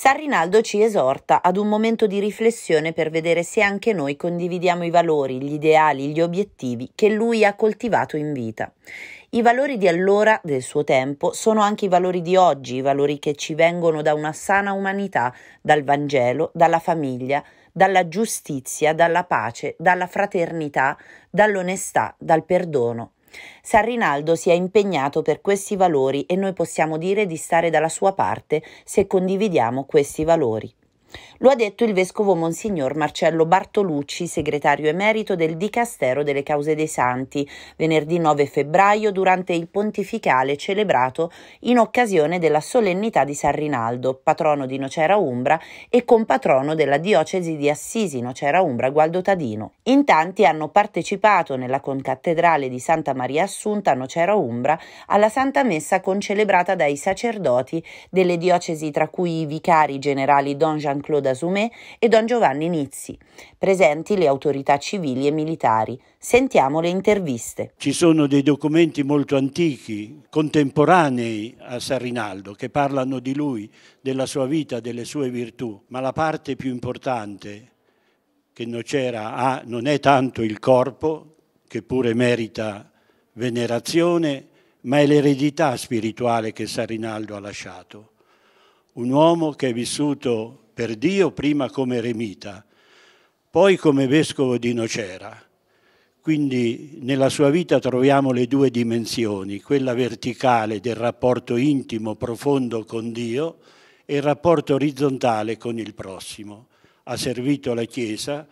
San Rinaldo ci esorta ad un momento di riflessione per vedere se anche noi condividiamo i valori, gli ideali, gli obiettivi che lui ha coltivato in vita. I valori di allora, del suo tempo, sono anche i valori di oggi, i valori che ci vengono da una sana umanità, dal Vangelo, dalla famiglia, dalla giustizia, dalla pace, dalla fraternità, dall'onestà, dal perdono. San Rinaldo si è impegnato per questi valori e noi possiamo dire di stare dalla sua parte se condividiamo questi valori. Lo ha detto il vescovo Monsignor Marcello Bartolucci, segretario emerito del Dicastero delle Cause dei Santi, venerdì 9 febbraio durante il pontificale celebrato in occasione della solennità di San Rinaldo, patrono di Nocera Umbra e compatrono della diocesi di Assisi Nocera Umbra Gualdo Tadino. In tanti hanno partecipato nella concattedrale di Santa Maria Assunta Nocera Umbra alla Santa Messa concelebrata dai sacerdoti delle diocesi tra cui i vicari generali Don Gian Jean-Claude Asumé e Don Giovanni Nizzi, presenti le autorità civili e militari. Sentiamo le interviste. Ci sono dei documenti molto antichi, contemporanei a Sarinaldo, che parlano di lui, della sua vita, delle sue virtù, ma la parte più importante che Nocera ha non è tanto il corpo, che pure merita venerazione, ma è l'eredità spirituale che Sarinaldo ha lasciato. Un uomo che è vissuto per Dio prima come eremita, poi come vescovo di Nocera. Quindi nella sua vita troviamo le due dimensioni, quella verticale del rapporto intimo, profondo con Dio e il rapporto orizzontale con il prossimo. Ha servito la Chiesa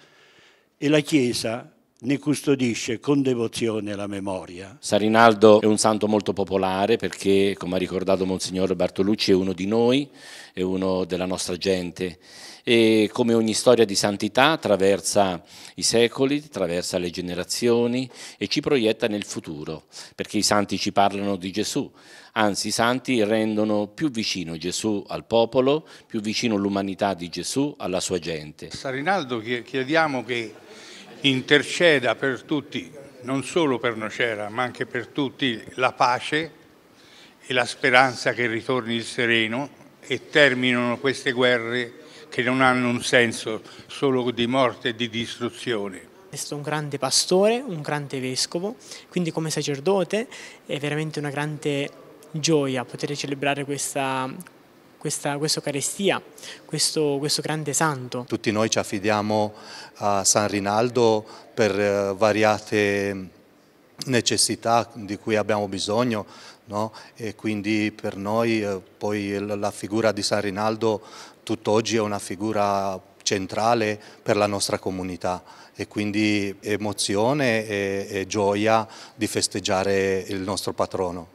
e la Chiesa ne custodisce con devozione la memoria. Sarinaldo è un santo molto popolare perché, come ha ricordato Monsignor Bartolucci, è uno di noi, è uno della nostra gente e come ogni storia di santità attraversa i secoli, attraversa le generazioni e ci proietta nel futuro, perché i santi ci parlano di Gesù, anzi i santi rendono più vicino Gesù al popolo, più vicino l'umanità di Gesù alla sua gente. Sarinaldo chiediamo che interceda per tutti, non solo per Nocera, ma anche per tutti, la pace e la speranza che ritorni il sereno e terminino queste guerre che non hanno un senso solo di morte e di distruzione. È stato un grande pastore, un grande vescovo, quindi come sacerdote è veramente una grande gioia poter celebrare questa, questa, questa Eucaristia, questo, questo, grande santo. Tutti noi ci affidiamo a San Rinaldo per eh, variate necessità di cui abbiamo bisogno no? e quindi per noi eh, poi la figura di San Rinaldo tutt'oggi è una figura centrale per la nostra comunità e quindi emozione e, e gioia di festeggiare il nostro patrono.